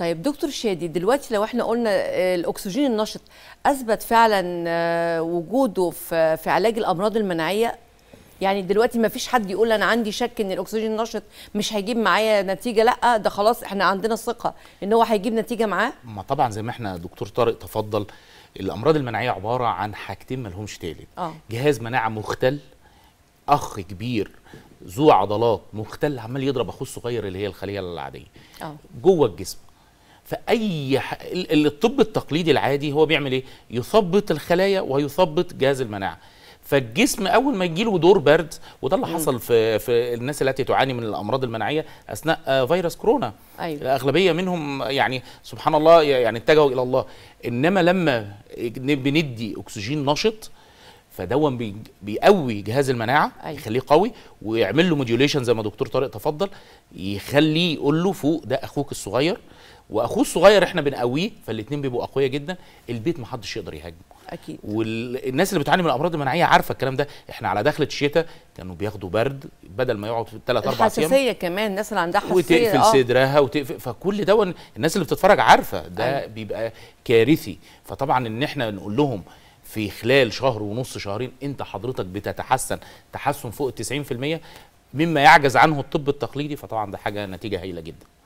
طيب دكتور شادي دلوقتي لو احنا قلنا آه، الاكسجين النشط اثبت فعلا آه، وجوده في في علاج الامراض المناعيه يعني دلوقتي ما فيش حد يقول انا عندي شك ان الاكسجين النشط مش هيجيب معايا نتيجه لا ده خلاص احنا عندنا ثقه ان هو هيجيب نتيجه معاه ما طبعا زي ما احنا دكتور طارق تفضل الامراض المناعيه عباره عن حاجتين لهمش تالت آه. جهاز مناعه مختل اخ كبير ذو عضلات مختل عمال يضرب اخوه الصغير اللي هي الخليه العاديه أوه. جوه الجسم فاي ح... الطب التقليدي العادي هو بيعمل ايه يثبط الخلايا ويثبط جهاز المناعه فالجسم اول ما يجيله دور برد وده اللي حصل في في الناس التي تعاني من الامراض المناعيه اثناء آه، فيروس كورونا أيوة. الاغلبيه منهم يعني سبحان الله يعني اتجهوا الى الله انما لما بندي اكسجين نشط فدون بيقوي جهاز المناعه أيوة. يخليه قوي ويعمل له موديوليشن زي ما دكتور طارق تفضل يخليه يقول له فوق ده اخوك الصغير واخوه الصغير احنا بنقويه فالاثنين بيبقوا اقوياء جدا البيت ما حدش يقدر يهاجمه اكيد والناس اللي بتعاني من الامراض المناعيه عارفه الكلام ده احنا على دخله الشتاء كانوا بياخدوا برد بدل ما في 3 4 ايام حساسيه كمان الناس اللي عندها حساسيه وتقفل آه. صدرها وتقفل فكل ده الناس اللي بتتفرج عارفه ده أيوه. بيبقى كارثي فطبعا ان احنا نقول لهم في خلال شهر ونص شهرين انت حضرتك بتتحسن تحسن فوق 90% مما يعجز عنه الطب التقليدي فطبعا ده حاجه نتيجه هايله جدا